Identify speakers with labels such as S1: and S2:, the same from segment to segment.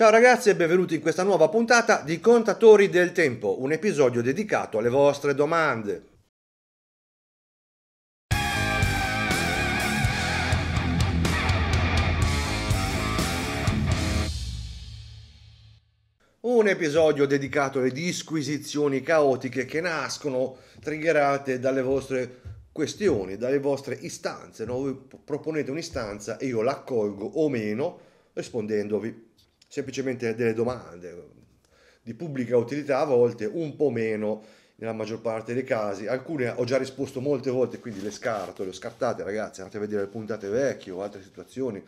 S1: Ciao ragazzi e benvenuti in questa nuova puntata di Contatori del Tempo, un episodio dedicato alle vostre domande. Un episodio dedicato alle disquisizioni caotiche che nascono triggerate dalle vostre questioni, dalle vostre istanze. No? Voi proponete un'istanza e io l'accolgo o meno rispondendovi semplicemente delle domande di pubblica utilità, a volte un po' meno nella maggior parte dei casi. Alcune ho già risposto molte volte, quindi le scarto, le ho scartate, ragazzi, andate a vedere le puntate vecchie o altre situazioni.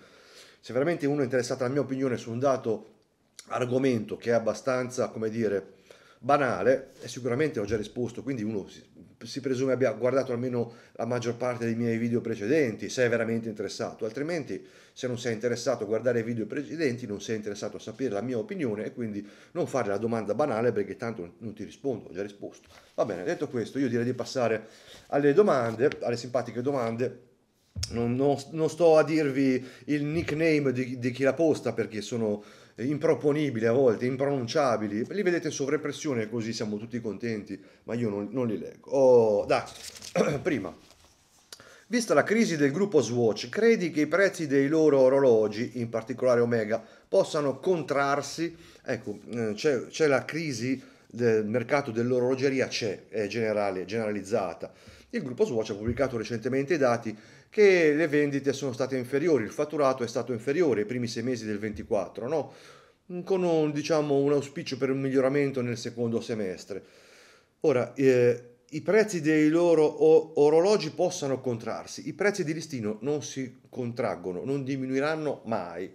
S1: Se veramente uno è interessato alla mia opinione su un dato argomento che è abbastanza, come dire, banale, e eh, sicuramente ho già risposto, quindi uno si, si presume abbia guardato almeno la maggior parte dei miei video precedenti, se è veramente interessato, altrimenti se non sei interessato a guardare i video precedenti non sei interessato a sapere la mia opinione e quindi non fare la domanda banale perché tanto non ti rispondo, ho già risposto. Va bene, detto questo io direi di passare alle domande, alle simpatiche domande. Non, non, non sto a dirvi il nickname di, di chi la posta perché sono improponibili a volte, impronunciabili, li vedete sovrappressione così siamo tutti contenti, ma io non, non li leggo. Oh, dai, prima. Vista la crisi del gruppo Swatch, credi che i prezzi dei loro orologi, in particolare Omega, possano contrarsi? Ecco, eh, c'è, c'è la crisi del mercato dell'orologeria, c'è, è generale, generalizzata. Il gruppo Swatch ha pubblicato recentemente i dati che le vendite sono state inferiori, il fatturato è stato inferiore ai primi sei mesi del 24, no? con un, diciamo, un auspicio per un miglioramento nel secondo semestre. Ora, eh, i prezzi dei loro orologi possano contrarsi, i prezzi di listino non si contraggono, non diminuiranno mai.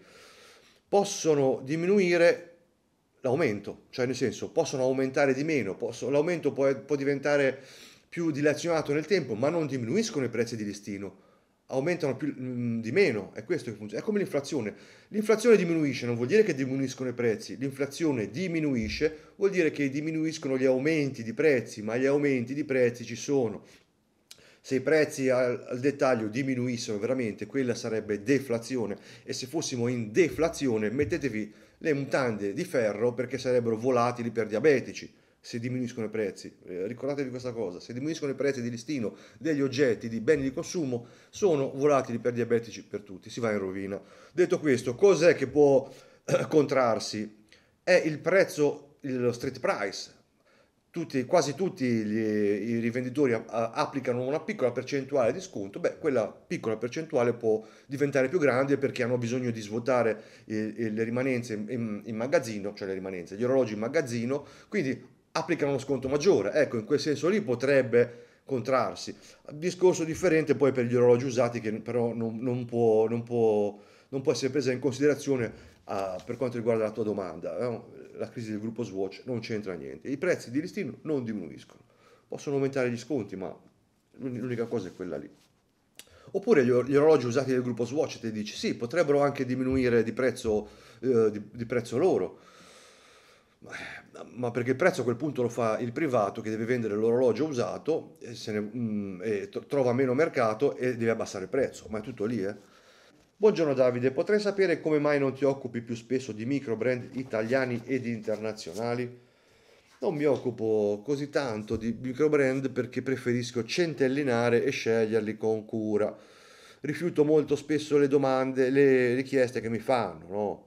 S1: Possono diminuire l'aumento, cioè nel senso possono aumentare di meno, possono, l'aumento può, può diventare più dilazionato nel tempo, ma non diminuiscono i prezzi di listino, aumentano più, mm, di meno, è questo che funziona, è come l'inflazione. L'inflazione diminuisce, non vuol dire che diminuiscono i prezzi, l'inflazione diminuisce vuol dire che diminuiscono gli aumenti di prezzi, ma gli aumenti di prezzi ci sono. Se i prezzi al, al dettaglio diminuissero veramente, quella sarebbe deflazione e se fossimo in deflazione mettetevi le mutande di ferro perché sarebbero volatili per diabetici se diminuiscono i prezzi. Eh, ricordatevi questa cosa, se diminuiscono i prezzi di listino degli oggetti, di beni di consumo, sono volatili per diabetici, per tutti, si va in rovina. Detto questo, cos'è che può eh, contrarsi? È il prezzo, lo street price. Tutti, quasi tutti gli, i rivenditori applicano una piccola percentuale di sconto, beh, quella piccola percentuale può diventare più grande perché hanno bisogno di svuotare le rimanenze in, in magazzino, cioè le rimanenze, gli orologi in magazzino, quindi applicano uno sconto maggiore. Ecco, in quel senso lì potrebbe contrarsi. Discorso differente poi per gli orologi usati che però non, non, può, non, può, non può, essere presa in considerazione uh, per quanto riguarda la tua domanda. No? Eh. La crisi del gruppo Swatch non c'entra niente. I prezzi di listino non diminuiscono. Possono aumentare gli sconti, ma l'unica cosa è quella lì. Oppure gli, orologi usati del gruppo Swatch ti dici sì, potrebbero anche diminuire di prezzo, eh, di, di prezzo loro ma perché il prezzo a quel punto lo fa il privato che deve vendere l'orologio usato e, ne, mm, e trova meno mercato e deve abbassare il prezzo, ma è tutto lì. Eh? Buongiorno Davide, potrei sapere come mai non ti occupi più spesso di micro brand italiani ed internazionali? Non mi occupo così tanto di micro brand perché preferisco centellinare e sceglierli con cura. Rifiuto molto spesso le domande, le richieste che mi fanno, no?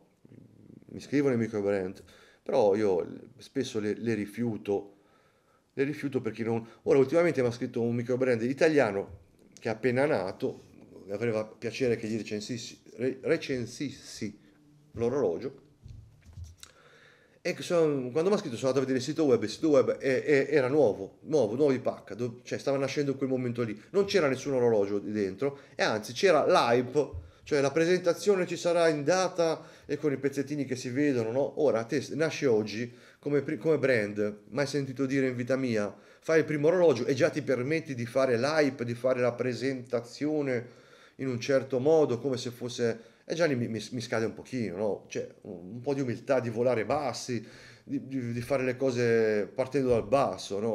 S1: Mi scrivono i micro brand però io spesso le, le rifiuto, le rifiuto perché non... Ora ultimamente mi ha scritto un microbrand italiano che è appena nato, aveva piacere che gli recensissi, recensissi l'orologio, e sono, quando mi ha scritto sono andato a vedere il sito web, il sito web è, è, era nuovo, nuovo, nuovo di pacca, dove, cioè stava nascendo in quel momento lì, non c'era nessun orologio dentro, e anzi c'era l'hype cioè la presentazione ci sarà in data e con i pezzettini che si vedono, no? Ora, te nasce oggi come, come brand, mai sentito dire in vita mia, fai il primo orologio e già ti permetti di fare l'hype, di fare la presentazione in un certo modo, come se fosse... E eh, già mi, mi, mi scade un pochino, no? Cioè, un, un po' di umiltà, di volare bassi, di, di, di, fare le cose partendo dal basso, no?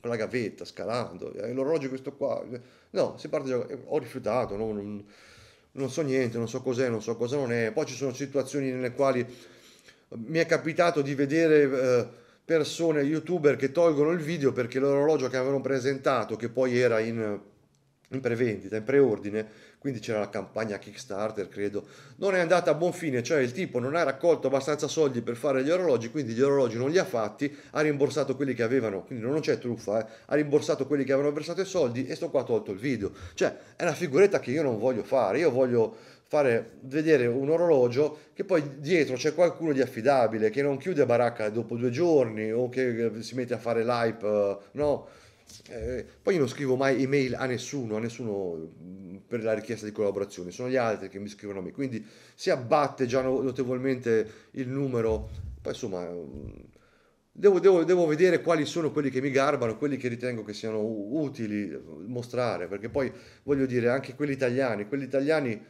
S1: con la gavetta, scalando, eh, l'orologio questo qua, no, si parte già, ho rifiutato, no? non, non so niente, non so cos'è, non so cosa non è. Poi ci sono situazioni nelle quali mi è capitato di vedere eh, persone, youtuber che tolgono il video perché l'orologio che avevano presentato, che poi era in, in prevendita, in preordine, quindi c'era la campagna Kickstarter, credo, non è andata a buon fine, cioè il tipo non ha raccolto abbastanza soldi per fare gli orologi, quindi gli orologi non li ha fatti, ha rimborsato quelli che avevano, quindi non c'è truffa, eh? ha rimborsato quelli che avevano versato i soldi e sto qua tolto il video. Cioè è una figuretta che io non voglio fare, io voglio fare vedere un orologio che poi dietro c'è qualcuno di affidabile che non chiude baracca dopo due giorni o che si mette a fare l'hype, eh, no? Eh, poi io non scrivo mai email a nessuno, a nessuno mm, per la richiesta di collaborazione, sono gli altri che mi scrivono a me, quindi si abbatte già notevolmente il numero, poi insomma mm, devo, devo, devo vedere quali sono quelli che mi garbano, quelli che ritengo che siano utili eh, mostrare, perché poi voglio dire anche quelli italiani, quelli italiani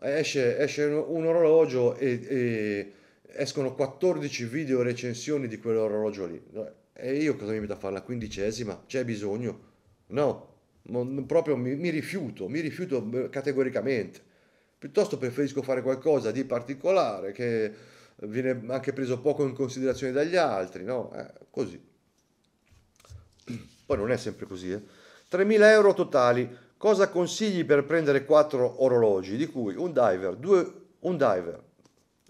S1: esce, esce un orologio e, e escono 14 video recensioni di quell'orologio lì e io cosa mi metto a fare? La quindicesima? C'è bisogno? No, non, proprio mi, mi rifiuto, mi rifiuto categoricamente. Piuttosto preferisco fare qualcosa di particolare che viene anche preso poco in considerazione dagli altri, no? Eh, così. Poi non è sempre così, eh. 3.000 euro totali. Cosa consigli per prendere quattro orologi, di cui un diver, 2 un diver,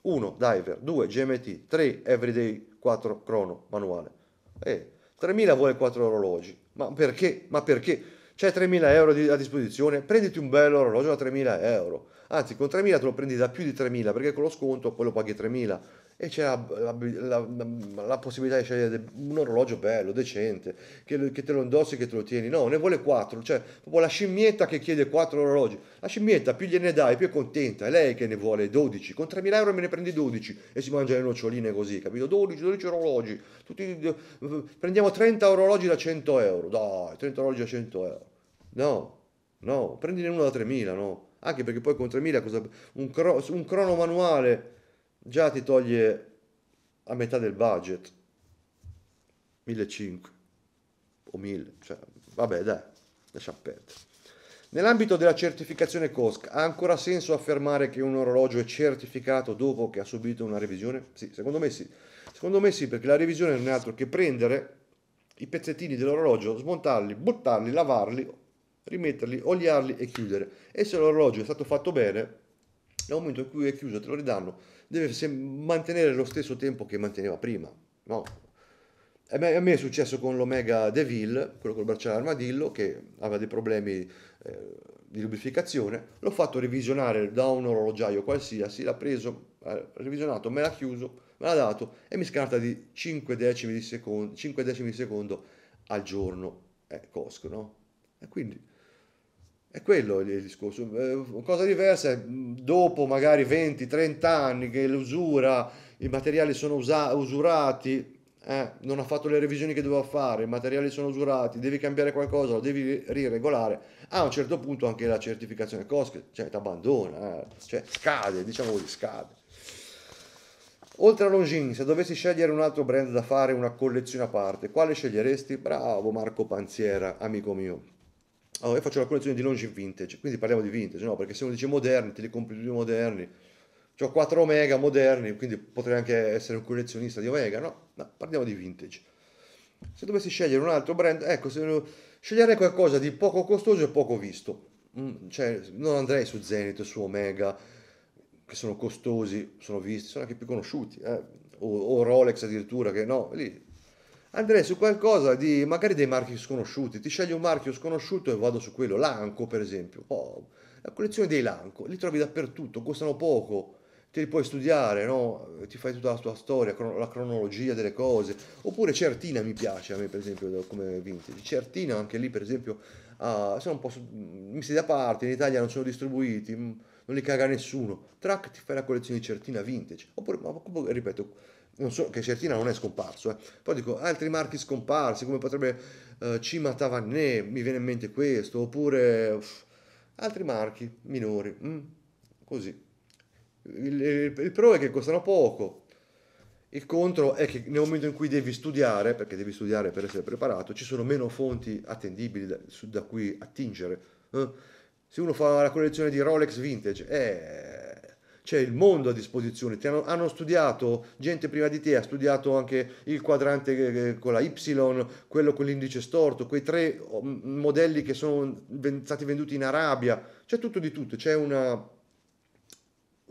S1: 1 diver, 2 GMT, 3 everyday, 4 crono manuale? Eh, 3.000 vuole 4 orologi. Ma perché? Ma perché? C'è 3.000 euro di, a disposizione, prenditi un bello orologio da 3.000 euro. Anzi, con 3.000 te lo prendi da più di 3.000 perché con lo sconto quello paghi 3.000 e c'è la, la, la, la, possibilità di scegliere un orologio bello, decente, che, che, te lo indossi, che te lo tieni. No, ne vuole quattro, cioè proprio la scimmietta che chiede quattro orologi. La scimmietta più gliene dai, più è contenta, è lei che ne vuole 12. Con 3.000 euro me ne prendi 12 e si mangia le noccioline così, capito? 12, 12 orologi. Tutti, eh, prendiamo 30 orologi da 100 euro, dai, 30 orologi da 100 euro. No, no, prendine uno da 3.000, no. Anche perché poi con 3.000 cosa, un, cro, un crono manuale già ti toglie a metà del budget 1500 o 1000 cioè vabbè dai lasciamo perdere nell'ambito della certificazione COSC ha ancora senso affermare che un orologio è certificato dopo che ha subito una revisione sì secondo me sì secondo me sì perché la revisione non è altro che prendere i pezzettini dell'orologio smontarli buttarli lavarli rimetterli oliarli e chiudere e se l'orologio è stato fatto bene nel momento in cui è chiuso te lo ridanno deve mantenere lo stesso tempo che manteneva prima, no? A me è successo con l'Omega Deville, quello col bracciale armadillo, che aveva dei problemi eh, di lubrificazione. L'ho fatto revisionare da un orologiaio qualsiasi, l'ha preso, ha revisionato, me l'ha chiuso, me l'ha dato e mi scarta di 5 decimi di secondo, 5 decimi di secondo al giorno. È eh, cosco, no? E quindi è quello il discorso. Eh, cosa diversa è mm, dopo magari 20-30 anni che l'usura, i materiali sono usa- usurati, eh, non ha fatto le revisioni che doveva fare, i materiali sono usurati, devi cambiare qualcosa, lo devi riregolare. A un certo punto anche la certificazione COSC, cioè ti abbandona, eh, cioè scade, diciamo così, scade. Oltre a Longin, se dovessi scegliere un altro brand da fare una collezione a parte, quale sceglieresti? Bravo Marco Panziera, amico mio allora, io faccio la collezione di Longin vintage, quindi parliamo di vintage, no? Perché se uno dice moderni, te li compri più moderni. Ho 4 Omega moderni, quindi potrei anche essere un collezionista di Omega, no? no parliamo di vintage. Se dovessi scegliere un altro brand, ecco, se sceglierei qualcosa di poco costoso e poco visto. Mm, cioè, non andrei su Zenith, su Omega, che sono costosi, sono visti, sono anche più conosciuti, eh? o, o Rolex addirittura, che no, lì andrei su qualcosa di magari dei marchi sconosciuti. Ti scegli un marchio sconosciuto e vado su quello. Lanco, per esempio. Oh, la collezione dei Lanco, li trovi dappertutto, costano poco. Te li puoi studiare, no? Ti fai tutta la tua storia, la cronologia delle cose. Oppure Certina mi piace a me, per esempio, come vintage. Certina anche lì, per esempio, ah, sono un po' messi mm, da parte, in Italia non sono distribuiti, mm, non li caga nessuno. Track ti fai la collezione di Certina vintage. Oppure, ma, ripeto, non so, che Certina non è scomparso, eh. poi dico altri marchi scomparsi, come potrebbe eh, Cima Tavanné, mi viene in mente questo, oppure uff, altri marchi minori, mm, così. Il, il, il, pro è che costano poco, il contro è che nel momento in cui devi studiare, perché devi studiare per essere preparato, ci sono meno fonti attendibili da, su, da cui attingere. Eh. Se uno fa la collezione di Rolex vintage, eh c'è il mondo a disposizione, Ti hanno, hanno studiato, gente prima di te ha studiato anche il quadrante eh, eh, con la Y, quello con l'indice storto, quei tre oh, modelli che sono stati venduti in Arabia, c'è tutto di tutto, c'è una...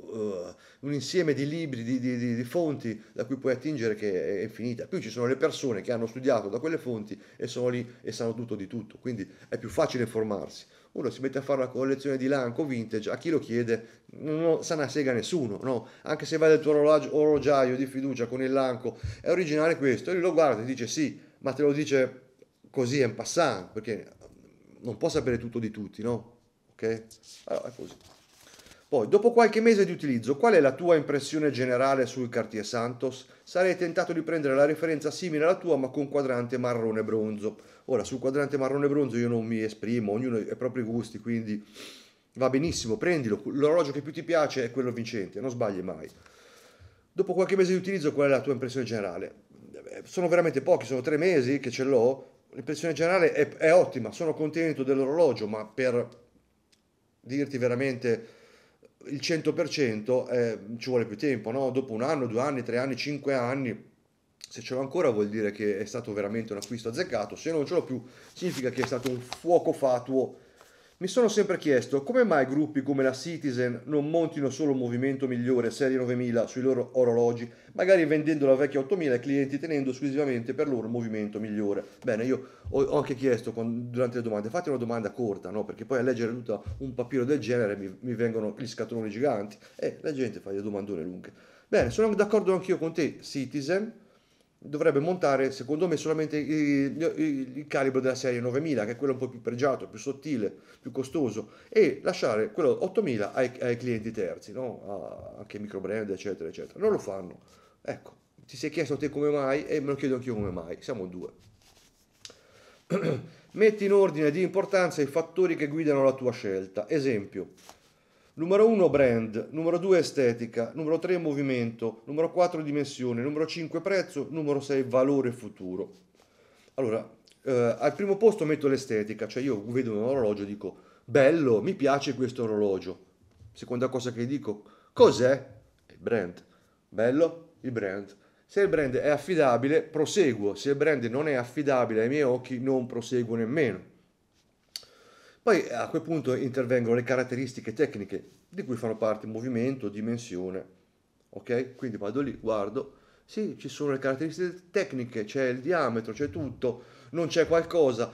S1: Uh, un insieme di libri, di, di, di, di, fonti da cui puoi attingere che è infinita. Più ci sono le persone che hanno studiato da quelle fonti e sono lì e sanno tutto di tutto, quindi è più facile informarsi uno si mette a fare la collezione di Lanco vintage, a chi lo chiede non sa una sega nessuno, no? Anche se vai dal tuo orologio, orologiaio di fiducia con il Lanco, è originale questo, e lui lo guarda e dice sì, ma te lo dice così è in passant, perché non può sapere tutto di tutti, no? Ok? Allora è così. Poi, dopo qualche mese di utilizzo, qual è la tua impressione generale sul Cartier Santos? Sarei tentato di prendere la referenza simile alla tua, ma con quadrante marrone bronzo. Ora, sul quadrante marrone bronzo io non mi esprimo, ognuno ha i propri gusti, quindi va benissimo, prendilo. L'orologio che più ti piace è quello vincente, non sbagli mai. Dopo qualche mese di utilizzo, qual è la tua impressione generale? Eh, sono veramente pochi, sono tre mesi che ce l'ho. L'impressione generale è, è ottima, sono contento dell'orologio, ma per dirti veramente il 100% eh, ci vuole più tempo, no? dopo un anno, due anni, tre anni, cinque anni, se ce l'ho ancora vuol dire che è stato veramente un acquisto azzeccato, se non ce l'ho più significa che è stato un fuoco fatuo mi sono sempre chiesto come mai gruppi come la Citizen non montino solo un movimento migliore serie 9000 sui loro orologi, magari vendendo la vecchia 8000 ai clienti tenendo esclusivamente per loro un movimento migliore. Bene, io ho anche chiesto durante le domande, fate una domanda corta, no? perché poi a leggere tutto un papiro del genere mi, mi vengono gli scatoloni giganti e la gente fa le domandone lunghe. Bene, sono d'accordo anch'io con te, Citizen dovrebbe montare secondo me solamente il, il, il, calibro della serie 9000 che è quello un po' più pregiato, più sottile, più costoso e lasciare quello 8000 ai, ai clienti terzi, no? A, anche microbrand eccetera eccetera, non lo fanno, ecco, ti sei chiesto te come mai e me lo chiedo anch'io come mai, siamo due. Metti in ordine di importanza i fattori che guidano la tua scelta, esempio Numero 1 brand, numero 2 estetica, numero 3 movimento, numero 4 dimensione, numero 5 prezzo, numero 6 valore futuro. Allora, eh, al primo posto metto l'estetica, cioè io vedo un orologio e dico bello, mi piace questo orologio. Seconda cosa che dico, cos'è? Il brand. Bello? Il brand. Se il brand è affidabile, proseguo, se il brand non è affidabile ai miei occhi, non proseguo nemmeno. Poi a quel punto intervengono le caratteristiche tecniche di cui fanno parte movimento, dimensione. Ok? Quindi vado lì, guardo, sì, ci sono le caratteristiche tecniche, c'è il diametro, c'è tutto, non c'è qualcosa,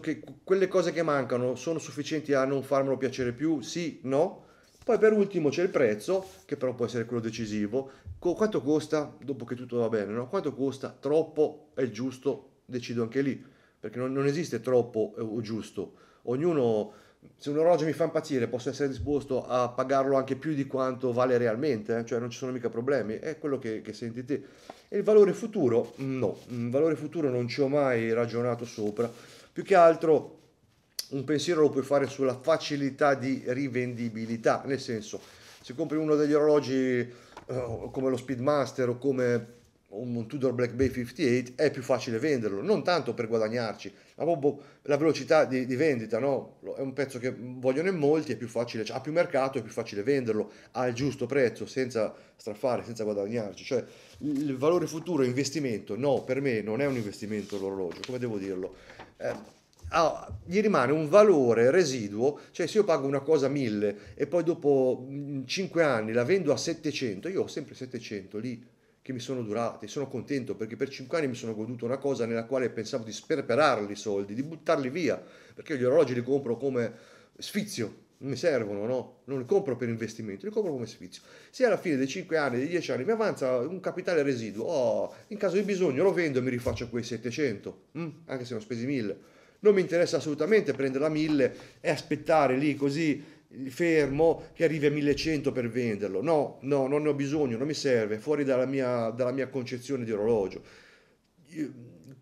S1: che, quelle cose che mancano sono sufficienti a non farmelo piacere più? Sì, no? Poi per ultimo c'è il prezzo, che però può essere quello decisivo. Co- quanto costa? Dopo che tutto va bene, no? Quanto costa? Troppo? È giusto? Decido anche lì, perché non, non esiste troppo eh, o giusto ognuno, se un orologio mi fa impazzire, posso essere disposto a pagarlo anche più di quanto vale realmente, eh? cioè non ci sono mica problemi, è quello che, che senti te. E il valore futuro? Mm, no, il valore futuro non ci ho mai ragionato sopra, più che altro un pensiero lo puoi fare sulla facilità di rivendibilità, nel senso, se compri uno degli orologi eh, come lo Speedmaster o come un Tudor Black Bay 58 è più facile venderlo, non tanto per guadagnarci, ma proprio la velocità di, di vendita, no? è un pezzo che vogliono in molti, è più facile, cioè, ha più mercato, è più facile venderlo al giusto prezzo, senza straffare, senza guadagnarci. Cioè, il valore futuro investimento, no, per me non è un investimento l'orologio, come devo dirlo? Eh, Ah, gli rimane un valore residuo, cioè se io pago una cosa a 1000 e poi dopo 5 mm, anni la vendo a 700, io ho sempre 700 lì che mi sono durati, sono contento perché per cinque anni mi sono goduto una cosa nella quale pensavo di sperperarli i soldi, di buttarli via, perché gli orologi li compro come sfizio, non mi servono, no? Non li compro per investimento, li compro come sfizio. Se alla fine dei cinque anni, dei dieci anni mi avanza un capitale residuo, oh, in caso di bisogno lo vendo e mi rifaccio quei 700, mm, anche se ne ho spesi 1000. Non mi interessa assolutamente prendere la 1000 e aspettare lì così fermo che arrivi a 1100 per venderlo. No, no, non ne ho bisogno, non mi serve, fuori dalla mia, dalla mia concezione di orologio.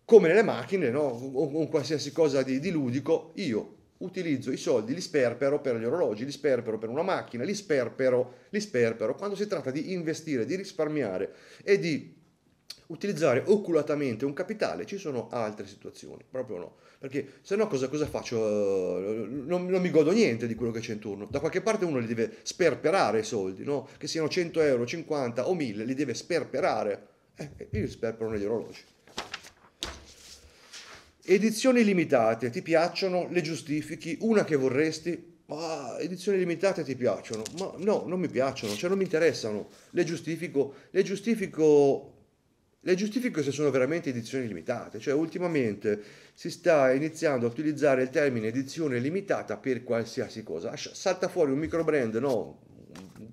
S1: Come nelle macchine, no? o con qualsiasi cosa di, di ludico, io utilizzo i soldi, li sperpero per gli orologi, li sperpero per una macchina, li sperpero, li sperpero. Quando si tratta di investire, di risparmiare e di utilizzare oculatamente un capitale, ci sono altre situazioni, proprio no perché se no cosa, cosa faccio? Non, non, mi godo niente di quello che c'è in turno. Da qualche parte uno li deve sperperare i soldi, no? che siano 100 euro, 50 o 1000, li deve sperperare. Eh, eh, io li sperpero negli orologi. Edizioni limitate, ti piacciono? Le giustifichi? Una che vorresti? Ah, edizioni limitate ti piacciono? Ma no, non mi piacciono, cioè non mi interessano. Le giustifico, le giustifico le giustifico se sono veramente edizioni limitate, cioè ultimamente si sta iniziando a utilizzare il termine edizione limitata per qualsiasi cosa. Salta fuori un microbrand, no,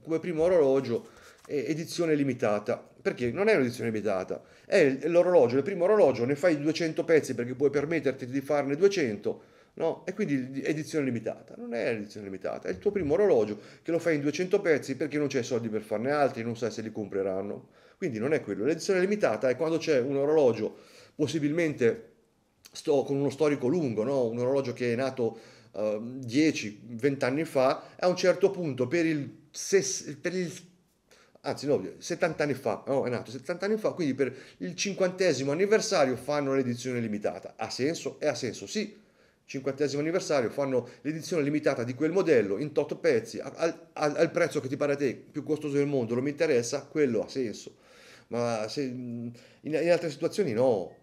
S1: come primo orologio, edizione limitata, perché non è un'edizione limitata, è l'orologio, il primo orologio, ne fai 200 pezzi perché puoi permetterti di farne 200, no? E quindi edizione limitata, non è edizione limitata, è il tuo primo orologio che lo fai in 200 pezzi perché non c'è soldi per farne altri, non sai se li compreranno. Quindi non è quello. L'edizione limitata è quando c'è un orologio, possibilmente sto con uno storico lungo, no? un orologio che è nato uh, 10-20 anni fa, a un certo punto per il, ses- per il anzi no, 70 anni fa, no, è nato 70 anni fa, quindi per il cinquantesimo anniversario fanno l'edizione limitata. Ha senso? E ha senso, sì 50 anniversario, fanno l'edizione limitata di quel modello in tot pezzi, al, al, al, prezzo che ti pare a te più costoso del mondo, non mi interessa, quello ha senso. Ma se, in, in altre situazioni no,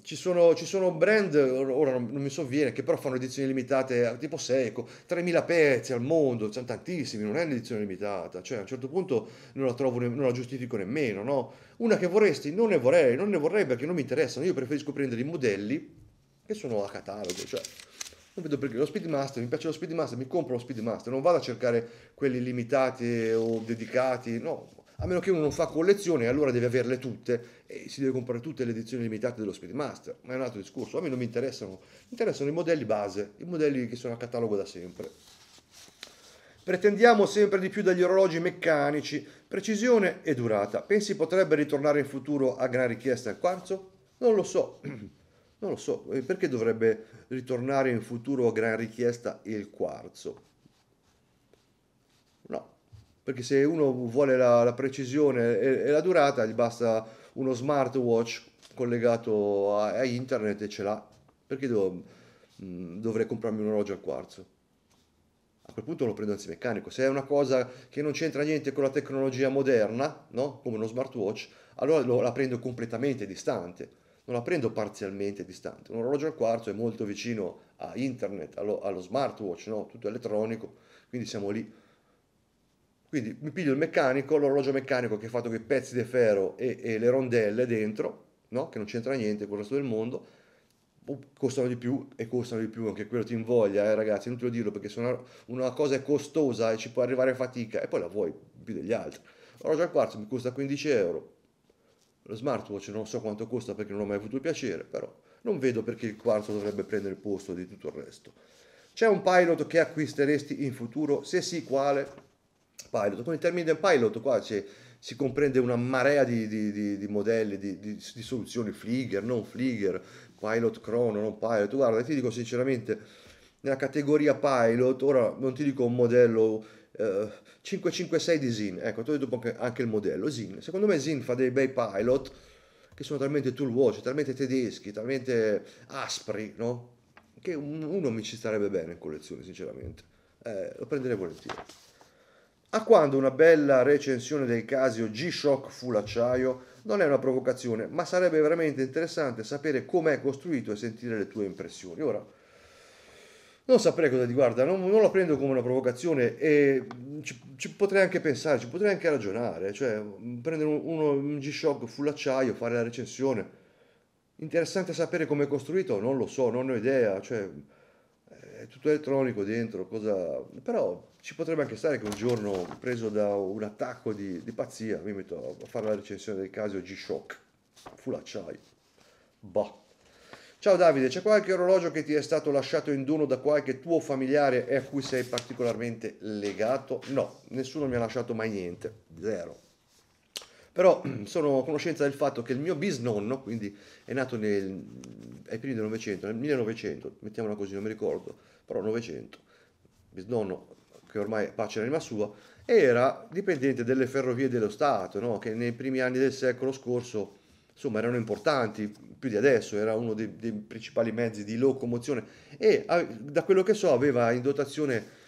S1: ci sono, ci sono, brand, ora non, non, mi sovviene, che però fanno edizioni limitate eh, tipo Seiko, 3000 pezzi al mondo, sono tantissimi, non è un'edizione limitata, cioè a un certo punto non la, trovo, non la giustifico nemmeno, no? Una che vorresti, non ne vorrei, non ne vorrei perché non mi interessano, io preferisco prendere i modelli che sono a catalogo, cioè non vedo perché lo Speedmaster, mi piace lo Speedmaster, mi compro lo Speedmaster, non vado a cercare quelli limitati o dedicati, no, a meno che uno non fa collezione, allora deve averle tutte e si deve comprare tutte le edizioni limitate dello Speedmaster, ma è un altro discorso, a me non mi interessano, mi interessano i modelli base, i modelli che sono a catalogo da sempre. Pretendiamo sempre di più dagli orologi meccanici, precisione e durata. Pensi potrebbe ritornare in futuro a gran richiesta il quarzo? Non lo so. Non lo so, perché dovrebbe ritornare in futuro a gran richiesta il quarzo? No, perché se uno vuole la, la precisione e, e, la durata gli basta uno smartwatch collegato a, a internet e ce l'ha. Perché devo, mh, mm, dovrei comprarmi un orologio al quarzo? A quel punto lo prendo anzi meccanico. Se è una cosa che non c'entra niente con la tecnologia moderna, no? come uno smartwatch, allora lo, la prendo completamente distante non la prendo parzialmente distante. Un orologio al quarzo è molto vicino a internet, allo, allo smartwatch, no? tutto elettronico, quindi siamo lì. Quindi mi piglio il meccanico, l'orologio meccanico che è fatto con i pezzi di ferro e, e le rondelle dentro, no? che non c'entra niente con il resto del mondo, boh, costano di più e costano di più, anche quello ti invoglia, eh, ragazzi, inutile dirlo perché se una, una cosa è costosa e ci può arrivare fatica e poi la vuoi più degli altri. L'orologio al quarzo mi costa 15 euro, lo smartwatch non so quanto costa perché non ho mai avuto il piacere, però non vedo perché il quarto dovrebbe prendere il posto di tutto il resto. C'è un pilot che acquisteresti in futuro? Se sì, quale? Pilot. Con il termine del pilot qua c'è si comprende una marea di, di, di, di modelli, di, soluzioni, Fligger, non Fligger, Pilot crono, non Pilot. Guarda, ti dico sinceramente, nella categoria Pilot, ora non ti dico un modello 556 eh, di Zin, ecco, ti ho detto anche il modello Zin. Secondo me Zin fa dei bei pilot che sono talmente tool watch, talmente tedeschi, talmente aspri, no? Che uno mi ci starebbe bene in collezione, sinceramente. Eh, lo prenderei volentieri. A quando una bella recensione del Casio G-Shock Full Acciaio non è una provocazione, ma sarebbe veramente interessante sapere com'è costruito e sentire le tue impressioni. Ora, non saprei cosa ti guarda, non, non, la prendo come una provocazione e ci, ci, potrei anche pensare, ci potrei anche ragionare, cioè mm, prendere un, uno, un G-Shock full acciaio, fare la recensione. Interessante sapere come è costruito, non lo so, non ho idea, cioè eh, è tutto elettronico dentro, cosa... però ci potrebbe anche stare che un giorno preso da un attacco di, di pazzia mi metto a fare la recensione del caso G-Shock full acciaio. Bah. Ciao Davide, c'è qualche orologio che ti è stato lasciato in dono da qualche tuo familiare e a cui sei particolarmente legato? No, nessuno mi ha lasciato mai niente, zero. Però sono a conoscenza del fatto che il mio bisnonno, quindi è nato nel, ai primi del Novecento, nel 1900, mettiamola così, non mi ricordo, però Novecento, bisnonno che ormai pace l'anima sua, era dipendente delle ferrovie dello Stato, no? che nei primi anni del secolo scorso insomma erano importanti più di adesso, era uno dei, dei principali mezzi di locomozione e da quello che so aveva in dotazione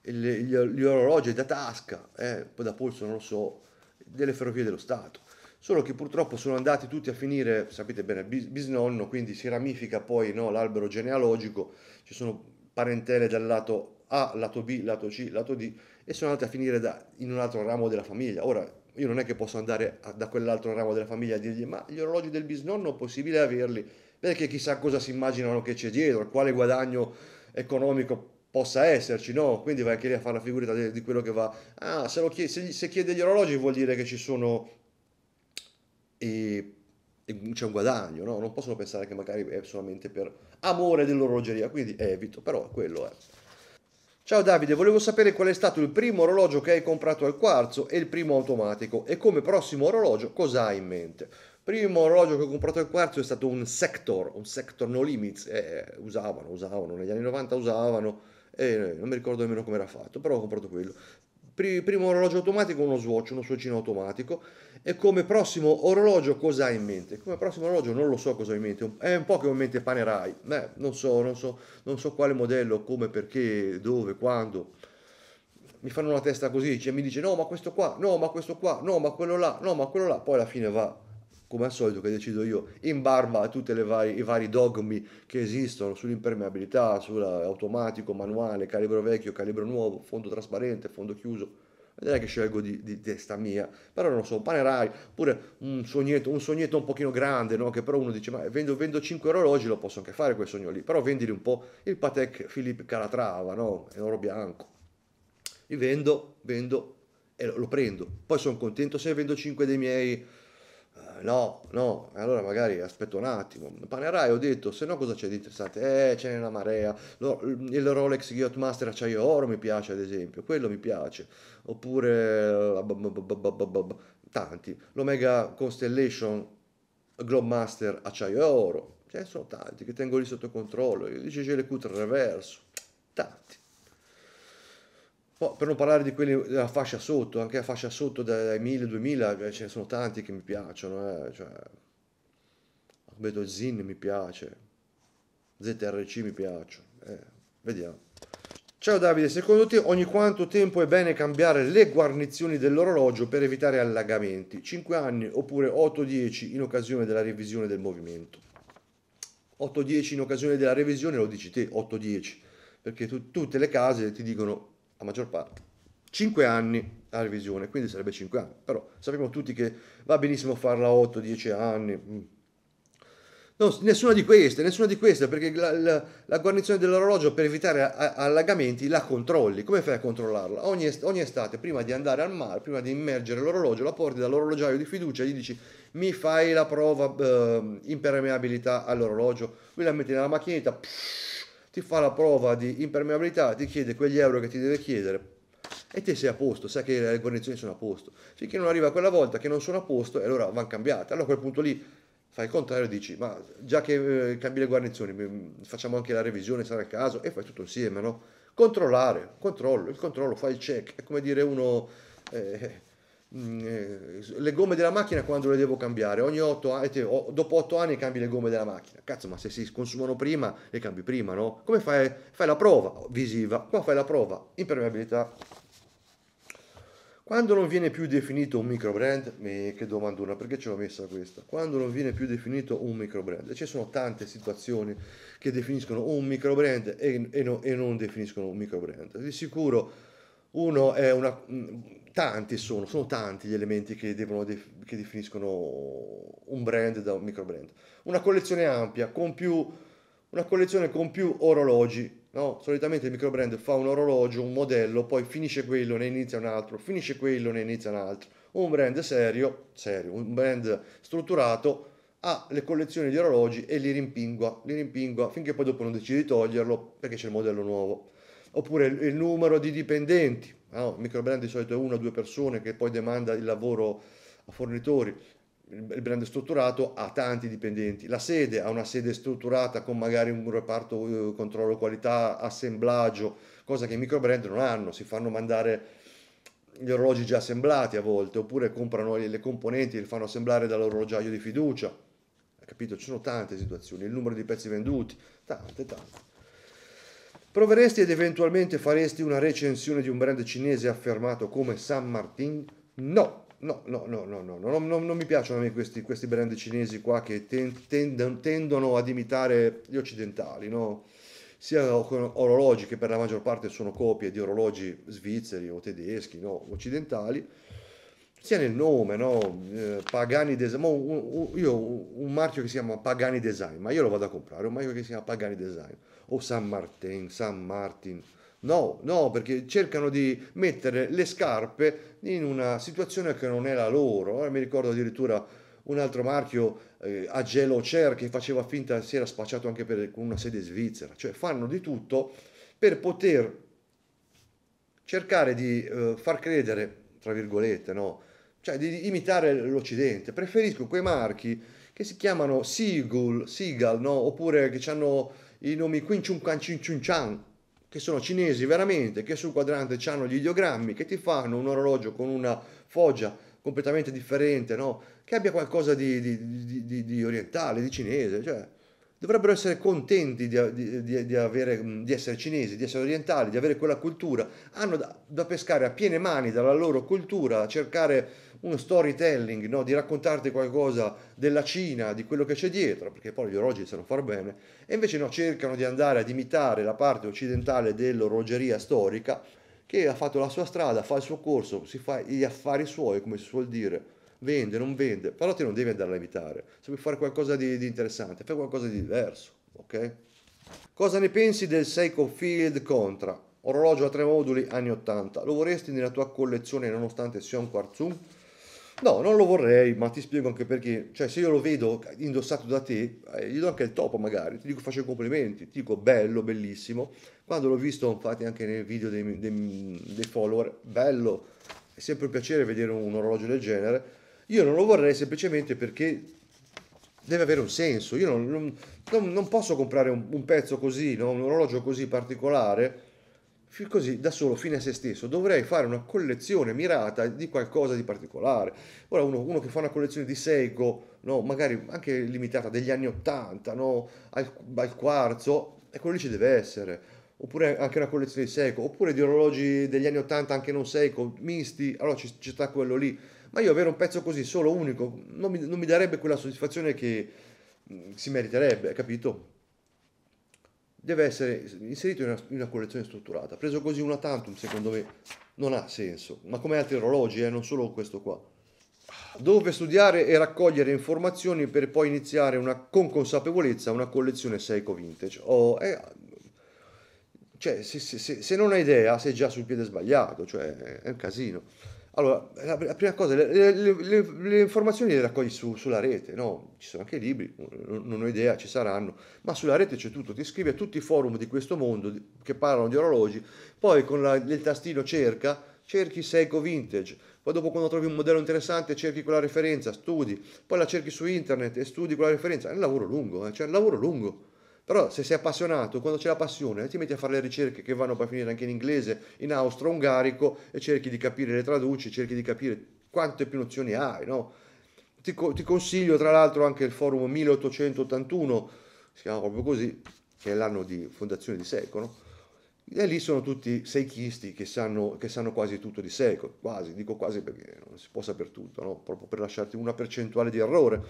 S1: gli, gli orologi da tasca, eh, da polso non lo so, delle ferrovie dello Stato. Solo che purtroppo sono andati tutti a finire, sapete bene, bis, bisnonno, quindi si ramifica poi no, l'albero genealogico, ci sono parentele dal lato A, lato B, lato C, lato D e sono andati a finire da, in un altro ramo della famiglia. Ora io non è che posso andare da quell'altro ramo della famiglia a dirgli ma gli orologi del bisnonno è possibile averli perché chissà cosa si immaginano che c'è dietro quale guadagno economico possa esserci no quindi vai anche lì a fare la figurita di, di quello che va ah se, chiede, se, se, chiede gli orologi vuol dire che ci sono e, e c'è un guadagno no non possono pensare che magari è solamente per amore dell'orologeria quindi evito però quello è Ciao Davide, volevo sapere qual è stato il primo orologio che hai comprato al quarzo e il primo automatico e come prossimo orologio cosa hai in mente? Primo orologio che ho comprato al quarzo è stato un Sector, un Sector No Limits, eh, usavano, usavano, negli anni 90 usavano, eh, non mi ricordo nemmeno come era fatto, però ho comprato quello primo orologio automatico uno swatch, uno swatchino automatico e come prossimo orologio cosa hai in mente? Come prossimo orologio non lo so cosa hai in mente, è un po' che ho in mente Panerai, Beh, non so, non so, non so quale modello, come, perché, dove, quando. Mi fanno la testa così, cioè mi dice no ma questo qua, no ma questo qua, no ma quello là, no ma quello là, poi alla fine va come al solito che decido io, in barba a tutti i vari dogmi che esistono sull'impermeabilità, sull'automatico, manuale, calibro vecchio, calibro nuovo, fondo trasparente, fondo chiuso. Non che scelgo di, di, testa mia, però non so, panerai, pure un sognetto, un sognetto un pochino grande, no? che però uno dice, ma vendo, vendo 5 orologi, lo posso anche fare quel sogno lì, però vendili un po' il Patek Philippe Calatrava, no? è oro bianco. Li vendo, vendo e lo, lo prendo. Poi sono contento se vendo 5 dei miei eh, no, no, allora magari aspetto un attimo. Panerai, ho detto, se no cosa c'è di interessante? Eh, ce n'è una marea. il Rolex Yachtmaster acciaio oro mi piace, ad esempio, quello mi piace. Oppure tanti. L'Omega Constellation Globemaster acciaio oro. Ce cioè, ne sono tanti che tengo lì sotto controllo. Il GLQ reverso. Tanti per non parlare di quelli della eh, fascia sotto, anche la fascia sotto dai 1000-2000, eh, ce ne sono tanti che mi piacciono, eh, cioè, Albedo Zin mi piace, ZRC mi piacciono, eh, vediamo. Ciao Davide, secondo te ogni quanto tempo è bene cambiare le guarnizioni dell'orologio per evitare allagamenti? 5 anni oppure 8-10 in occasione della revisione del movimento? 8-10 in occasione della revisione lo dici te, 8-10, perché tu, tutte le case ti dicono la maggior parte. 5 anni a revisione, quindi sarebbe 5 anni, però sappiamo tutti che va benissimo farla 8-10 anni. Mm. No, nessuna di queste, nessuna di queste, perché la, la, la guarnizione dell'orologio per evitare allagamenti la controlli. Come fai a controllarla? Ogni, ogni, estate, prima di andare al mare, prima di immergere l'orologio, la porti dall'orologiaio di fiducia e gli dici mi fai la prova eh, impermeabilità all'orologio, lui la mette nella macchinetta, pff, ti fa la prova di impermeabilità, ti chiede quegli euro che ti deve chiedere e te sei a posto, sai che le guarnizioni sono a posto. Finché non arriva quella volta che non sono a posto e allora vanno cambiate. Allora a quel punto lì fai il contrario e dici ma già che eh, cambi le guarnizioni mm, facciamo anche la revisione, sarà il caso e fai tutto insieme, no? Controllare, controllo, il controllo, fai il check, è come dire uno... Eh, Mm, eh, le gomme della macchina quando le devo cambiare ogni 8 anni dopo 8 anni cambi le gomme della macchina cazzo ma se si consumano prima le cambi prima no come fai fai la prova visiva qua fai la prova impermeabilità quando non viene più definito un micro brand che domandona perché ce l'ho messa questa quando non viene più definito un micro brand ci sono tante situazioni che definiscono un micro brand e, e, no, e non definiscono un micro brand di sicuro uno è una mm, tanti sono, sono tanti gli elementi che, devono, che definiscono un brand da un micro brand. Una collezione ampia, con più, una collezione con più orologi, no? Solitamente il micro brand fa un orologio, un modello, poi finisce quello, ne inizia un altro, finisce quello, ne inizia un altro. Un brand serio, serio, un brand strutturato ha le collezioni di orologi e li rimpingua, li rimpingua finché poi dopo non decide di toglierlo perché c'è il modello nuovo. Oppure il numero di dipendenti, Ah, un microbrand di solito è una o due persone che poi demanda il lavoro a fornitori. Il brand strutturato ha tanti dipendenti. La sede ha una sede strutturata con magari un reparto eh, controllo qualità, assemblaggio, cosa che i microbrand non hanno. Si fanno mandare gli orologi già assemblati a volte, oppure comprano le componenti e li fanno assemblare dall'orologiaio di fiducia. Capito? Ci sono tante situazioni, il numero di pezzi venduti, tante, tante. Proveresti ed eventualmente faresti una recensione di un brand cinese affermato come San Martin? No, no, no, no, no, no, no, no non mi piacciono a me questi, questi brand cinesi qua che ten, ten, tendono ad imitare gli occidentali, no? sia con orologi che per la maggior parte sono copie di orologi svizzeri o tedeschi, no? occidentali, sia nel nome, no? Eh, Pagani Design, un, un, io un marchio che si chiama Pagani Design, ma io lo vado a comprare, un marchio che si chiama Pagani Design o San Martin, San Martin. No, no, perché cercano di mettere le scarpe in una situazione che non è la loro. Ora eh, mi ricordo addirittura un altro marchio eh, a gelo Cer che faceva finta si era spacciato anche per una sede svizzera, cioè fanno di tutto per poter cercare di eh, far credere, tra virgolette, no? cioè di imitare l'Occidente. Preferisco quei marchi che si chiamano Seagull, Seagull no? oppure che hanno i nomi Quin Chun Kan Chin Chun Chan, che sono cinesi veramente, che sul quadrante hanno gli ideogrammi, che ti fanno un orologio con una foggia completamente differente, no? che abbia qualcosa di, di, di, di orientale, di cinese, cioè dovrebbero essere contenti di, avere, essere cinesi, di essere orientali, di avere quella cultura, hanno da, da pescare a piene mani dalla loro cultura, a cercare uno storytelling, no? di raccontarti qualcosa della Cina, di quello che c'è dietro, perché poi gli orologi sanno far bene, e invece no, cercano di andare ad imitare la parte occidentale dell'orologeria storica, che ha fatto la sua strada, fa il suo corso, si fa gli affari suoi, come si suol dire, vende, non vende, però te non devi andare a imitare, se vuoi fare qualcosa di, di interessante, fai qualcosa di diverso, ok? Cosa ne pensi del Seiko Field Contra? Orologio a tre moduli anni 80. Lo vorresti nella tua collezione nonostante sia un quartzum? No, non lo vorrei, ma ti spiego anche perché. Cioè, se io lo vedo indossato da te, eh, gli do anche il topo magari, ti dico faccio i complimenti, ti dico bello, bellissimo. Quando l'ho visto, infatti, anche nei video dei, dei, dei follower, bello, è sempre un piacere vedere un orologio del genere. Io non lo vorrei semplicemente perché deve avere un senso. Io non, non, non posso comprare un, un pezzo così, no? un orologio così particolare così da solo, fine a se stesso. Dovrei fare una collezione mirata di qualcosa di particolare. Ora, uno, uno che fa una collezione di Seiko, no, magari anche limitata degli anni 80, no, al, al quarzo, e quello lì ci deve essere. Oppure anche una collezione di Seiko, oppure di orologi degli anni 80, anche non Seiko, misti, allora ci, ci sta quello lì. Ma io avere un pezzo così, solo unico, non mi, non mi darebbe quella soddisfazione che mm, si meriterebbe, capito? deve essere inserito in una, in una, collezione strutturata. Preso così una tantum, secondo me, non ha senso, ma come altri orologi, eh, non solo questo qua. Dove studiare e raccogliere informazioni per poi iniziare una, con consapevolezza una collezione Seiko Vintage. Oh, eh, cioè, se, se, se, se, non hai idea, sei già sul piede sbagliato, cioè è un casino. Allora, la, prima cosa, le, le, le, le, informazioni le raccogli su, sulla rete, no? Ci sono anche i libri, non, non ho idea, ci saranno, ma sulla rete c'è tutto, ti iscrivi a tutti i forum di questo mondo che parlano di orologi, poi con la, il tastino cerca, cerchi Seiko Vintage, poi dopo quando trovi un modello interessante cerchi quella referenza, studi, poi la cerchi su internet e studi quella referenza, è un lavoro lungo, eh? cioè è un lavoro lungo però se sei appassionato, quando c'è la passione, ti metti a fare le ricerche che vanno poi a finire anche in inglese, in austro-ungarico e cerchi di capire, le traduci, cerchi di capire quante più nozioni hai, no? Ti, ti consiglio tra l'altro anche il forum 1881, si chiama proprio così, che è l'anno di fondazione di Seiko, no? E lì sono tutti seichisti che sanno, che sanno quasi tutto di Seiko, quasi, dico quasi perché non si può sapere tutto, no? Proprio per lasciarti una percentuale di errore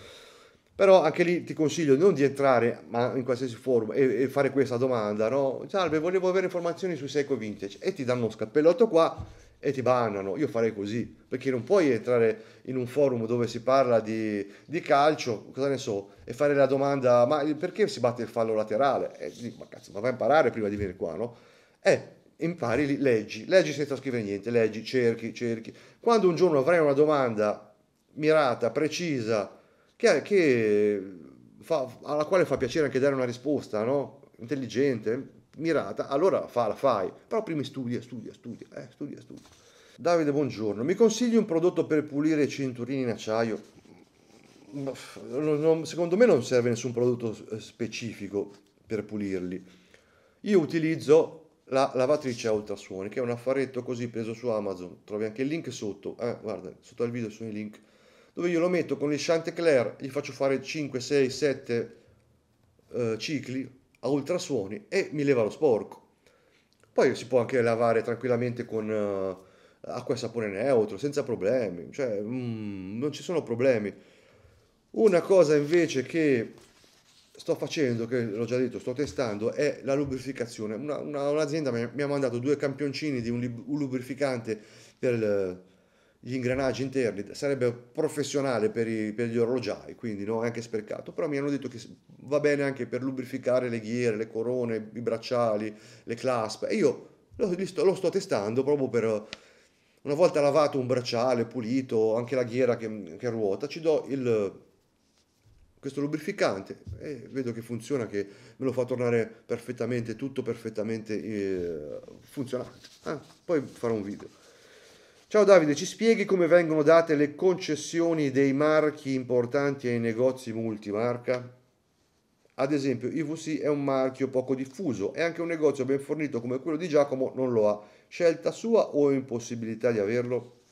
S1: però anche lì ti consiglio non di entrare ma in qualsiasi forum e, e fare questa domanda, no? Salve, volevo avere informazioni su Seco Vintage e ti danno uno scappellotto qua e ti bannano. Io farei così, perché non puoi entrare in un forum dove si parla di, di calcio, cosa ne so, e fare la domanda, ma perché si batte il fallo laterale? E dico, ma cazzo, ma vai a imparare prima di venire qua, no? Eh, impari, leggi, leggi senza scrivere niente, leggi, cerchi, cerchi. Quando un giorno avrai una domanda mirata, precisa, che, che fa, alla quale fa piacere anche dare una risposta no? intelligente, mirata, allora fa, la fai, però prima studia, studia, studia, eh, studia, studia. Davide, buongiorno, mi consigli un prodotto per pulire i cinturini in acciaio? Mm, secondo me non serve nessun prodotto eh, specifico per pulirli. Io utilizzo la lavatrice a ultrasuoni, che è un affaretto così preso su Amazon, trovi anche il link sotto, eh, guarda, sotto al video sono i link dove io lo metto con il Chantecler, gli faccio fare 5, 6, 7 eh, cicli a ultrasuoni e mi leva lo sporco. Poi si può anche lavare tranquillamente con eh, acqua e sapone neutro, senza problemi, cioè mm, non ci sono problemi. Una cosa invece che sto facendo, che l'ho già detto, sto testando, è la lubrificazione. Una, una, un'azienda mi, ha mandato due campioncini di un, un lubrificante per gli ingranaggi interni, sarebbe professionale per, i, per gli orologiai, quindi no? è anche sprecato, però mi hanno detto che va bene anche per lubrificare le ghiere, le corone, i bracciali, le clasp, e io lo, sto, lo sto testando proprio per, una volta lavato un bracciale, pulito, anche la ghiera che, che ruota, ci do il, questo lubrificante e vedo che funziona, che me lo fa tornare perfettamente, tutto perfettamente eh, funzionante. Ah, poi farò un video. Ciao Davide, ci spieghi come vengono date le concessioni dei marchi importanti ai negozi multimarca? Ad esempio, IVC è un marchio poco diffuso e anche un negozio ben fornito come quello di Giacomo non lo ha. Scelta sua o impossibilità di averlo?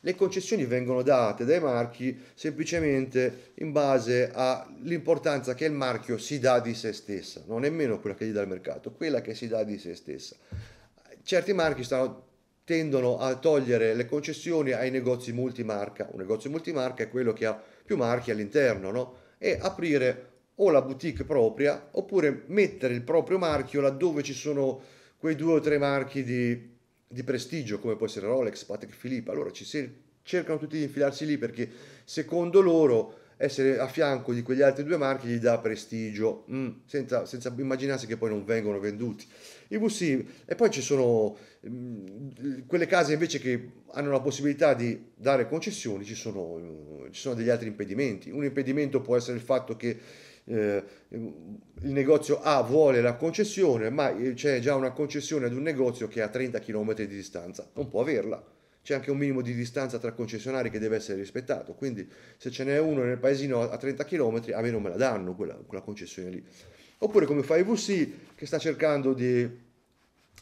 S1: Le concessioni vengono date dai marchi semplicemente in base all'importanza che il marchio si dà di se stessa, non nemmeno quella che gli dà il mercato, quella che si dà di se stessa. Certi marchi stanno tendono a togliere le concessioni ai negozi multimarca. Un negozio multimarca è quello che ha più marchi all'interno, no? E aprire o la boutique propria oppure mettere il proprio marchio laddove ci sono quei due o tre marchi di, di prestigio, come può essere Rolex, Patek Philippe. Allora ci si, cercano tutti di infilarsi lì perché secondo loro essere a fianco di quegli altri due marchi gli dà prestigio, mm, senza, senza, immaginarsi che poi non vengono venduti. I VC, e poi ci sono mm, quelle case invece che hanno la possibilità di dare concessioni, ci sono, mm, ci sono degli altri impedimenti. Un impedimento può essere il fatto che eh, il negozio A vuole la concessione, ma eh, c'è già una concessione ad un negozio che è a 30 km di distanza, non può averla c'è anche un minimo di distanza tra concessionari che deve essere rispettato, quindi se ce n'è uno nel paesino a 30 km a me non me la danno quella, quella concessione lì. Oppure come fa IVC che sta cercando di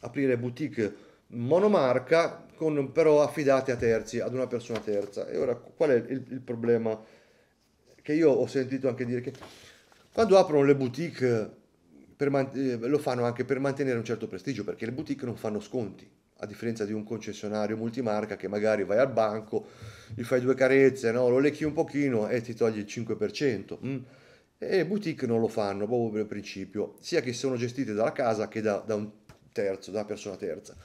S1: aprire boutique monomarca con, però affidate a terzi, ad una persona terza. E ora qual è il, il problema che io ho sentito anche dire che quando aprono le boutique per, eh, lo fanno anche per mantenere un certo prestigio perché le boutique non fanno sconti a differenza di un concessionario multimarca che magari vai al banco, gli fai due carezze, no? lo lecchi un pochino e ti togli il 5%. Mm. E boutique non lo fanno proprio per principio, sia che sono gestite dalla casa che da, da un terzo, da una persona terza.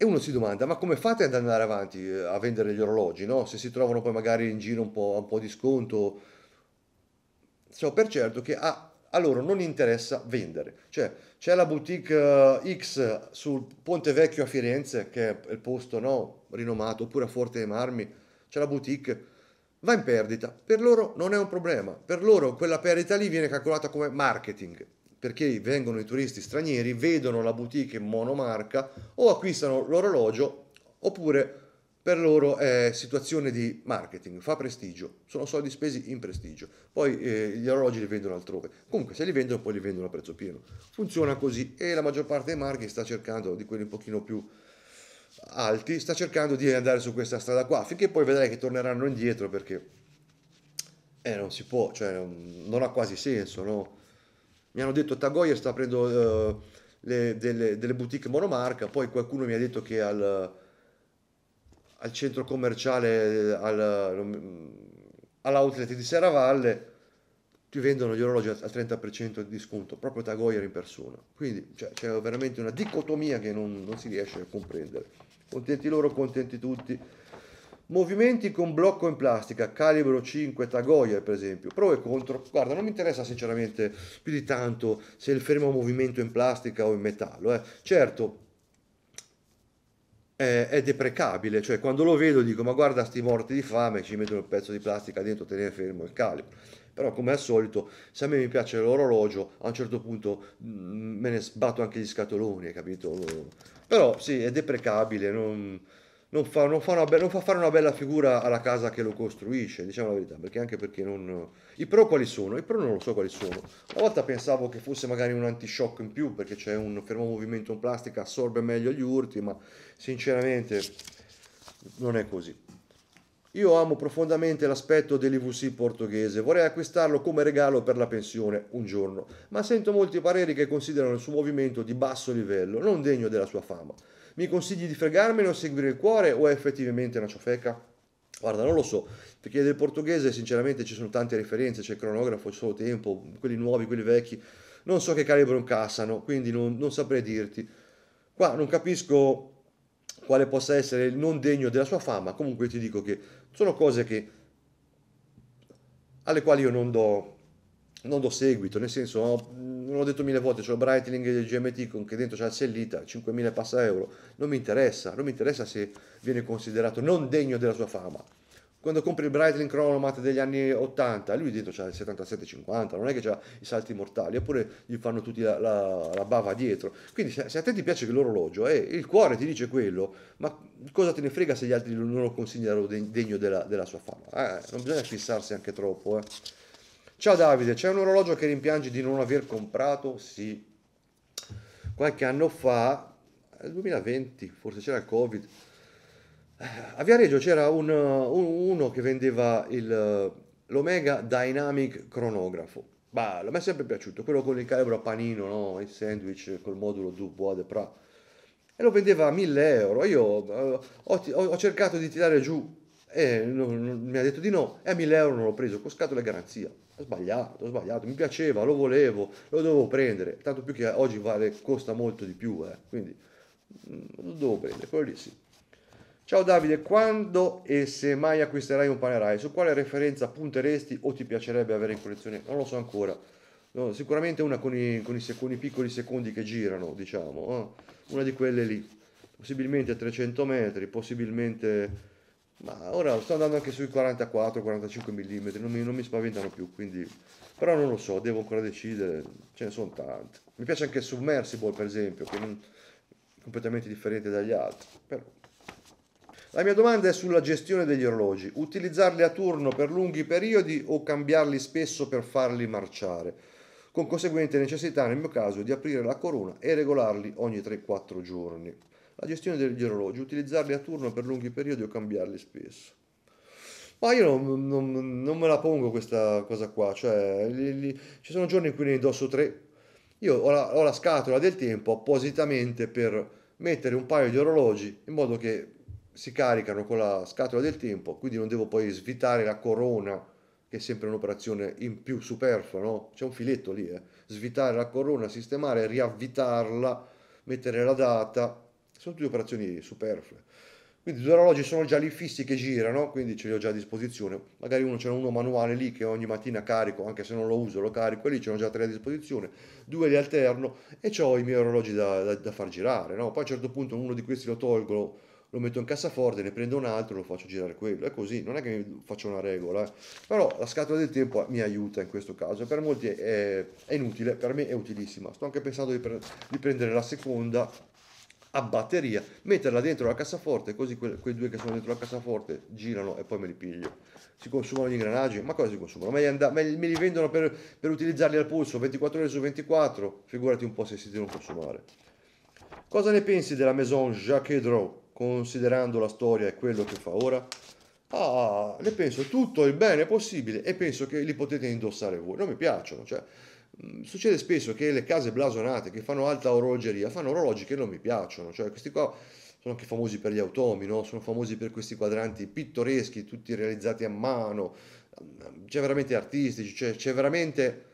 S1: E uno si domanda, ma come fate ad andare avanti eh, a vendere gli orologi, no? Se si trovano poi magari in giro un po', un po di sconto, so per certo che a, a loro non interessa vendere. Cioè, c'è la boutique eh, X sul Ponte Vecchio a Firenze, che è il posto no, rinomato, oppure a Forte dei Marmi, c'è la boutique, va in perdita. Per loro non è un problema, per loro quella perdita lì viene calcolata come marketing, perché vengono i turisti stranieri, vedono la boutique monomarca o acquistano l'orologio oppure per loro è situazione di marketing, fa prestigio, sono soldi spesi in prestigio, poi eh, gli orologi li vendono altrove, comunque se li vendono poi li vendono a prezzo pieno, funziona così e la maggior parte dei marchi sta cercando, di quelli un pochino più alti, sta cercando di andare su questa strada qua, finché poi vedrai che torneranno indietro perché eh, non si può, cioè non, non ha quasi senso, no? Mi hanno detto Tagoyer sta aprendo eh, le, delle, delle boutique monomarca, poi qualcuno mi ha detto che al al centro commerciale, eh, al, mm, all'outlet di Serravalle, ti vendono gli orologi al 30% di sconto, proprio Tagoyer in persona. Quindi cioè, c'è veramente una dicotomia che non, non si riesce a comprendere. Contenti loro, contenti tutti. Movimenti con blocco in plastica, calibro 5 Tagoyer per esempio, pro e contro. Guarda, non mi interessa sinceramente più di tanto se il fermo movimento in plastica o in metallo. Eh. Certo, è, eh, è deprecabile, cioè quando lo vedo dico ma guarda sti morti di fame ci mettono il pezzo di plastica dentro tenere fermo il calibro però come al solito se a me mi piace l'orologio a un certo punto mh, mm, me ne sbatto anche gli scatoloni capito però sì è deprecabile non non fa, non, fa be- non fa, fare una bella figura alla casa che lo costruisce, diciamo la verità, perché anche perché non... I pro quali sono? I pro non lo so quali sono. Una volta pensavo che fosse magari un anti-shock in più, perché c'è un fermo movimento in plastica, assorbe meglio gli urti, ma sinceramente non è così. Io amo profondamente l'aspetto dell'IVC portoghese, vorrei acquistarlo come regalo per la pensione un giorno, ma sento molti pareri che considerano il suo movimento di basso livello, non degno della sua fama. Mi consigli di fregarmelo o seguire il cuore o è effettivamente una ciofeca? Guarda, non lo so, perché del portoghese sinceramente ci sono tante referenze, c'è il cronografo, c'è solo tempo, quelli nuovi, quelli vecchi, non so che calibro incassano, quindi non, non saprei dirti. Qua non capisco quale possa essere il non degno della sua fama, comunque ti dico che sono cose che, alle quali io non do non do seguito, nel senso, non ho, mm, detto mille volte, c'è il Brightling del GMT con che dentro c'è la sellita, 5.000 passa euro, non mi interessa, non mi interessa se viene considerato non degno della sua fama. Quando compri il Brightling Chronomat degli anni 80, lui dentro c'ha il 77-50, non è che c'ha i salti mortali, oppure gli fanno tutti la, la, la bava dietro. Quindi se, se, a te ti piace l'orologio e eh, il cuore ti dice quello, ma cosa te ne frega se gli altri non lo considerano degno della, della sua fama? Eh, non bisogna fissarsi anche troppo, eh. Ciao Davide, c'è un orologio che rimpiangi di non aver comprato? Sì. Qualche anno fa, nel 2020, forse c'era il Covid, eh, a Viareggio c'era un, un, uno che vendeva il, eh, l'Omega Dynamic Cronografo. Bello, mi è sempre piaciuto, quello con il calibro a panino, no? il sandwich col modulo Dubois de Pra. E lo vendeva a 1000 euro. Io uh, ho, ho, cercato di tirare giù e non, non, mi ha detto di no. E a 1000 euro non l'ho preso, con scatola e garanzia sbagliato, sbagliato, mi piaceva, lo volevo, lo dovevo prendere, tanto più che oggi vale, costa molto di più, eh. quindi mm, lo devo prendere, quello lì sì. Ciao Davide, quando e se mai acquisterai un Panerai, su quale referenza punteresti o ti piacerebbe avere in collezione? Non lo so ancora, no, sicuramente una con i, con, i secondi, con i, piccoli secondi che girano, diciamo, eh? una di quelle lì, possibilmente a 300 metri, possibilmente ma ora sto andando anche sui 44-45 mm, non mi, non mi, spaventano più, quindi... però non lo so, devo ancora decidere, ce ne sono tante. Mi piace anche il Submersible per esempio, che non, è completamente differente dagli altri. Però. La mia domanda è sulla gestione degli orologi, utilizzarli a turno per lunghi periodi o cambiarli spesso per farli marciare, con conseguente necessità nel mio caso di aprire la corona e regolarli ogni 3-4 giorni la gestione degli orologi, utilizzarli a turno per lunghi periodi o cambiarli spesso. Ma io non, non, non me la pongo questa cosa qua, cioè li, li, ci sono giorni in cui ne indosso tre, io ho la, ho la scatola del tempo appositamente per mettere un paio di orologi in modo che si caricano con la scatola del tempo, quindi non devo poi svitare la corona, che è sempre un'operazione in più superflua, no? C'è un filetto lì, eh? svitare la corona, sistemare, riavvitarla, mettere la data, sono tutte operazioni superflue. Quindi due orologi sono già lì fissi che girano, quindi ce li ho già a disposizione. Magari uno c'è uno manuale lì che ogni mattina carico, anche se non lo uso, lo carico e lì ce l'ho già tre a disposizione, due li alterno e ho i miei orologi da, da, da far girare. No? Poi a un certo punto uno di questi lo tolgo, lo metto in cassaforte, ne prendo un altro e lo faccio girare quello. È così, non è che faccio una regola. Eh. Però la scatola del tempo mi aiuta in questo caso. Per molti è, è inutile, per me è utilissima. Sto anche pensando di, pre- di prendere la seconda a batteria, metterla dentro la cassaforte, così que- quei due che sono dentro la cassaforte girano e poi me li piglio. Si consumano gli ingranaggi, ma cosa si consumano? Me li, and- me li vendono per, per utilizzarli al polso 24 ore su 24, figurati un po' se si devono consumare. Cosa ne pensi della Maison Jacques Hedreau, considerando la storia e quello che fa ora? Ah, ne penso tutto il bene possibile e penso che li potete indossare voi. Non mi piacciono, cioè Mm, succede spesso che le case blasonate che fanno alta orologeria fanno orologi che non mi piacciono, cioè questi qua sono anche famosi per gli automi, no? sono famosi per questi quadranti pittoreschi, tutti realizzati a mano, mm, c'è veramente artistici, cioè c'è veramente...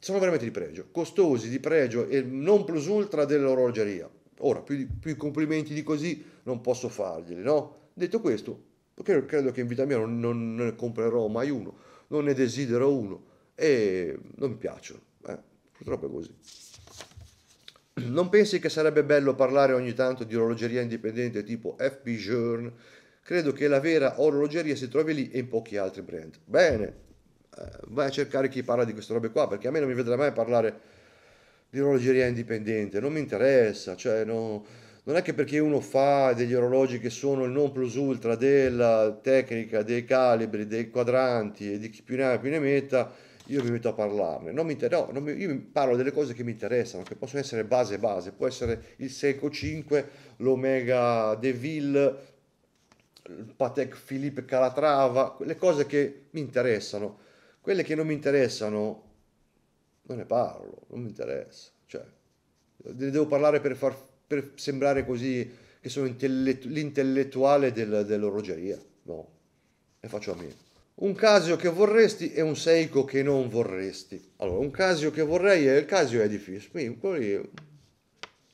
S1: sono veramente di pregio, costosi di pregio e non plus ultra dell'orologeria. Ora, più, più complimenti di così non posso farglieli, no? Detto questo, credo, credo che in vita mia non, non ne comprerò mai uno, non ne desidero uno e non mi piacciono. Eh, purtroppo è così. Non pensi che sarebbe bello parlare ogni tanto di orologeria indipendente tipo FB Journe? Credo che la vera orologeria si trovi lì e in pochi altri brand. Bene, eh, vai a cercare chi parla di queste robe qua, perché a me non mi vedrà mai parlare di orologeria indipendente, non mi interessa, cioè no, non è che perché uno fa degli orologi che sono il non plus ultra della tecnica, dei calibri, dei quadranti e di chi più ne ha più ne metta, io mi metto a parlarne. Non mi interessa, no, io parlo delle cose che mi interessano, che possono essere base base, può essere il Seiko 5, l'Omega Deville, il Patek Philippe Calatrava, le cose che mi interessano. Quelle che non mi interessano, non ne parlo, non mi interessa. Cioè, ne devo parlare per, far, per sembrare così che sono intellettu- l'intellettuale del, dell'orologeria. No, ne faccio a me. Un Casio che vorresti e un Seiko che non vorresti. Allora, un Casio che vorrei è il Casio è difficile. Quindi,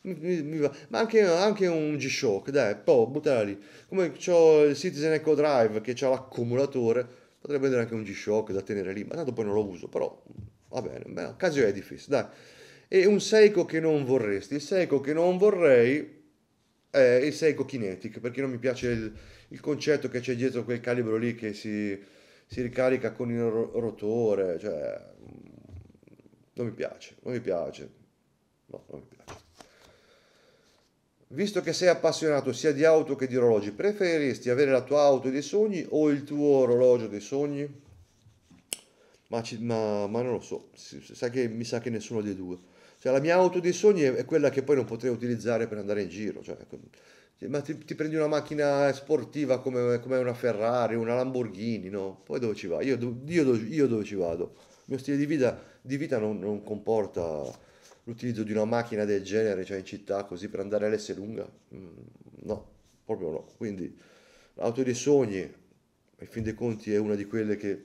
S1: Mi, mi, mi Ma anche, anche un G-Shock, dai, poi buttala lì. Come ho il Citizen Echo Drive che ha l'accumulatore, potrei prendere anche un G-Shock da tenere lì, ma tanto poi non lo uso, però va bene, beh, Casio è dai. E un Seiko che non vorresti. Il Seiko che non vorrei è il Seiko Kinetic, perché non mi piace il, il concetto che c'è dietro quel calibro lì che si si ricarica con il rotore, cioè non mi piace, non mi piace, no, non mi piace. Visto che sei appassionato sia di auto che di orologi, preferiresti avere la tua auto dei sogni o il tuo orologio dei sogni? Ma, ci, ma, ma non lo so, si, sa che, mi sa che nessuno dei due. Cioè, la mia auto dei sogni è quella che poi non potrei utilizzare per andare in giro. Cioè, ecco ma ti, ti, prendi una macchina sportiva come, come, una Ferrari, una Lamborghini, no? Poi dove ci vai? Io, io, io dove ci vado? Il mio stile di vita, di vita non, non, comporta l'utilizzo di una macchina del genere, cioè in città, così per andare all'S lunga. Mm, no, proprio no. Quindi l'auto dei sogni, ai fin dei conti, è una di quelle che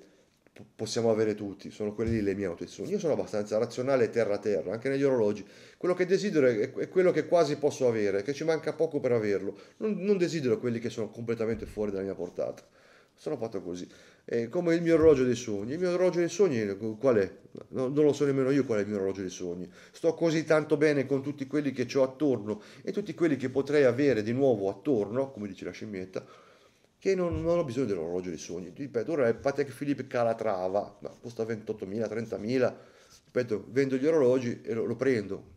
S1: possiamo avere tutti, sono quelle lì le mie autoistruzioni. Io sono abbastanza razionale terra terra, anche negli orologi. Quello che desidero è quello che quasi posso avere, che ci manca poco per averlo. Non, non desidero quelli che sono completamente fuori dalla mia portata. Sono fatto così. È come il mio orologio dei sogni. Il mio orologio dei sogni qual è? No, non lo so nemmeno io qual è il mio orologio dei sogni. Sto così tanto bene con tutti quelli che ho attorno e tutti quelli che potrei avere di nuovo attorno, come dice la scimmietta, che non, non ho bisogno dell'orologio dei sogni. Ti ripeto, ora è Patek Philippe Calatrava, ma costa 28.000, 30.000, ripeto, vendo gli orologi e lo, lo prendo.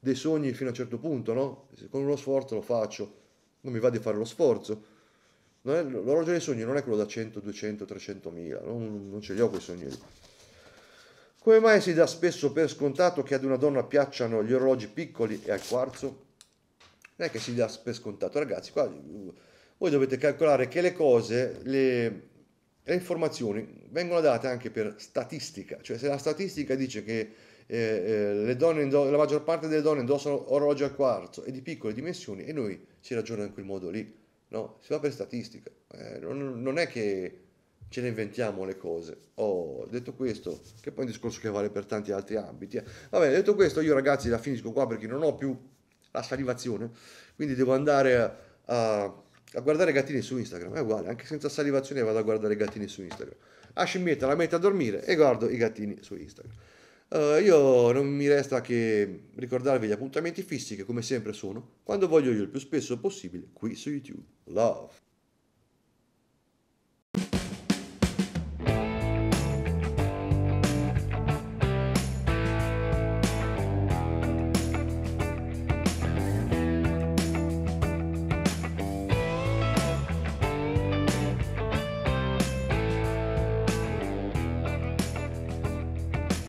S1: Dei sogni fino a un certo punto, no? Se Con uno sforzo lo faccio, non mi va di fare lo sforzo. È, l'orologio dei sogni non è quello da 100, 200, 300.000, mila, non, non ce li ho quei sogni lì. Come mai si dà spesso per scontato che ad una donna piacciono gli orologi piccoli e al quarzo? Non è che si dà per scontato, ragazzi, qua voi dovete calcolare che le cose, le, le informazioni vengono date anche per statistica, cioè se la statistica dice che eh, eh, indoss- la maggior parte delle donne indossano orologi al quarzo e di piccole dimensioni e noi si ragiona in quel modo lì, no? Si va per statistica, eh, non, non, è che ce ne inventiamo le cose. Oh, detto questo, che poi è un discorso che vale per tanti altri ambiti. Eh. Vabbè, detto questo, io ragazzi la finisco qua perché non ho più la salivazione, quindi devo andare a, a a guardare gattini su Instagram, è uguale, anche senza salivazione vado a guardare i gattini su Instagram. Asci ah, in scimmietta la metto a dormire e guardo i gattini su Instagram. Uh, io non mi resta che ricordarvi gli appuntamenti fissi che come sempre sono, quando voglio io il più spesso possibile, qui su YouTube. Love!